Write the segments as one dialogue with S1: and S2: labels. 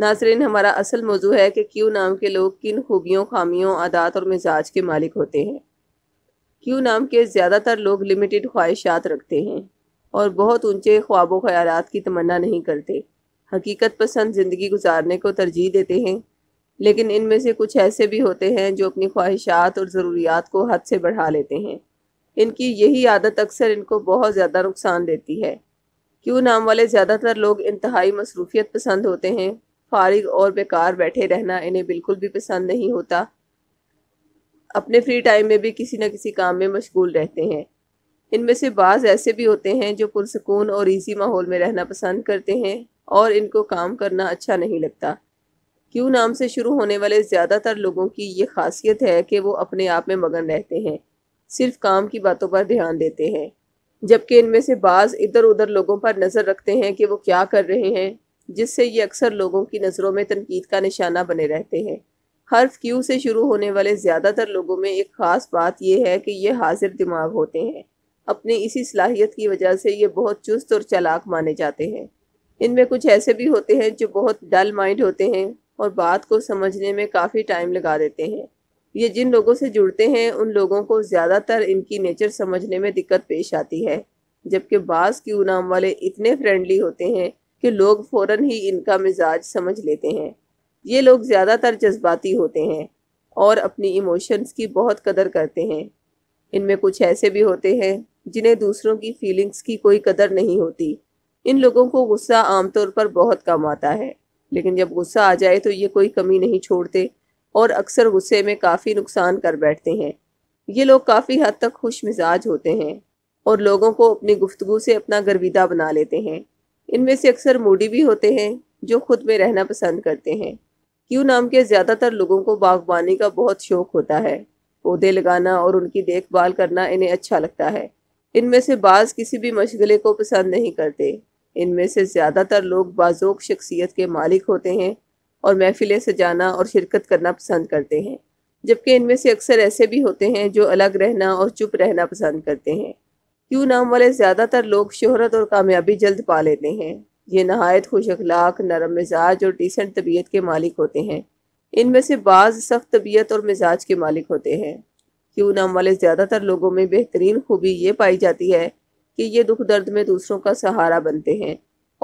S1: नासरीन हमारा असल मौजू है कि क्यों नाम के लोग किन खूबियों खामियों आदात और मिजाज के मालिक होते हैं क्यों नाम के ज़्यादातर लोग लिमिटेड ख्वाहिशात रखते हैं और बहुत ऊंचे ख्वाब ख्याल की तमन्ना नहीं करते हकीकत पसंद ज़िंदगी गुजारने को तरजीह देते हैं लेकिन इनमें से कुछ ऐसे भी होते हैं जो अपनी ख्वाहिशात और ज़रूरियात को हद से बढ़ा लेते हैं इनकी यही आदत अक्सर इनको बहुत ज़्यादा नुकसान देती है क्यों नाम वाले ज़्यादातर लोग इंतहाई मसरूफियत पसंद होते हैं फारिग और बेकार बैठे रहना इन्हें बिल्कुल भी पसंद नहीं होता अपने फ्री टाइम में भी किसी न किसी काम में मशगूल रहते हैं इनमें से बाज़ ऐसे भी होते हैं जो पुरसकून और ईजी माहौल में रहना पसंद करते हैं और इनको काम करना अच्छा नहीं लगता क्यों नाम से शुरू होने वाले ज़्यादातर लोगों की ये खासियत है कि वो अपने आप में मगन रहते हैं सिर्फ काम की बातों पर ध्यान देते हैं जबकि इनमें से बाज़ इधर उधर लोगों पर नज़र रखते हैं कि वो क्या कर रहे हैं जिससे ये अक्सर लोगों की नज़रों में तनकीद का निशाना बने रहते हैं हर्फ क्यू से शुरू होने वाले ज़्यादातर लोगों में एक ख़ास बात यह है कि ये हाजिर दिमाग होते हैं अपनी इसी सलाहियत की वजह से ये बहुत चुस्त और चालाक माने जाते हैं इनमें कुछ ऐसे भी होते हैं जो बहुत डल माइंड होते हैं और बात को समझने में काफ़ी टाइम लगा देते हैं ये जिन लोगों से जुड़ते हैं उन लोगों को ज़्यादातर इनकी नेचर समझने में दिक्कत पेश आती है जबकि बास क्यू नाम वाले इतने फ्रेंडली होते हैं कि लोग फौरन ही इनका मिजाज समझ लेते हैं ये लोग ज़्यादातर जज्बाती होते हैं और अपनी इमोशंस की बहुत कदर करते हैं इनमें कुछ ऐसे भी होते हैं जिन्हें दूसरों की फीलिंग्स की कोई कदर नहीं होती इन लोगों को गुस्सा आमतौर पर बहुत कम आता है लेकिन जब गुस्सा आ जाए तो ये कोई कमी नहीं छोड़ते और अक्सर गुस्से में काफ़ी नुकसान कर बैठते हैं ये लोग काफ़ी हद तक खुश मिजाज होते हैं और लोगों को अपनी गुफ्तु से अपना गर्विदा बना लेते हैं इनमें से अक्सर मूडी भी होते हैं जो खुद में रहना पसंद करते हैं क्यों नाम के ज़्यादातर लोगों को बागबानी का बहुत शौक होता है पौधे लगाना और उनकी देखभाल करना इन्हें अच्छा लगता है इनमें से बाज़ किसी भी मशगले को पसंद नहीं करते इनमें से ज़्यादातर लोग बाजोक शख्सियत के मालिक होते हैं और महफिलें सजाना और शिरकत करना पसंद करते हैं जबकि इनमें से अक्सर ऐसे भी होते हैं जो अलग रहना और चुप रहना पसंद करते हैं क्यों नाम वाले ज़्यादातर लोग शोहरत और कामयाबी जल्द पा लेते हैं ये नहायत खुश अखलाक नरम मिजाज और डिसेंट तबीयत के मालिक होते हैं इनमें से बाज़ सख्त तबीयत और मिजाज के मालिक होते हैं क्यों नाम वाले ज़्यादातर लोगों में बेहतरीन खूबी ये पाई जाती है कि ये दुख दर्द में दूसरों का सहारा बनते हैं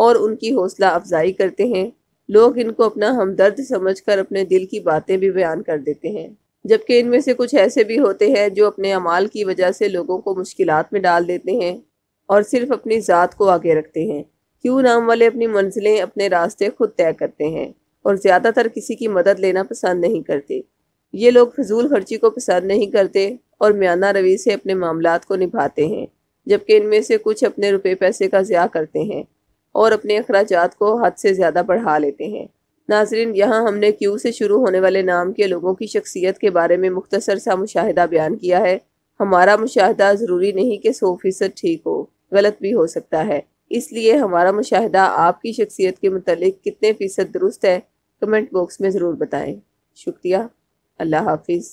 S1: और उनकी हौसला अफजाई करते हैं लोग इनको अपना हमदर्द समझकर अपने दिल की बातें भी बयान कर देते हैं जबकि इनमें से कुछ ऐसे भी होते हैं जो अपने अमाल की वजह से लोगों को मुश्किल में डाल देते हैं और सिर्फ अपनी ज़ात को आगे रखते हैं क्यों नाम वाले अपनी मंजिलें अपने रास्ते खुद तय करते हैं और ज़्यादातर किसी की मदद लेना पसंद नहीं करते ये लोग फजूल खर्ची को पसंद नहीं करते और म्याना रवि से अपने मामला को निभाते हैं जबकि इनमें से कुछ अपने रुपये पैसे का ज़्या करते हैं और अपने अखराज को हद से ज़्यादा बढ़ा लेते हैं नाजरीन यहाँ हमने क्यू से शुरू होने वाले नाम के लोगों की शख्सियत के बारे में मुख्तसर सा मुशाहिदा बयान किया है हमारा मुशाहिदा ज़रूरी नहीं कि सौ फीसद ठीक हो गलत भी हो सकता है इसलिए हमारा मुशाहिदा आपकी शख्सियत के मतलब कितने फ़ीसद दुरुस्त है कमेंट बॉक्स में ज़रूर बताएँ शुक्रिया अल्लाह हाफिज़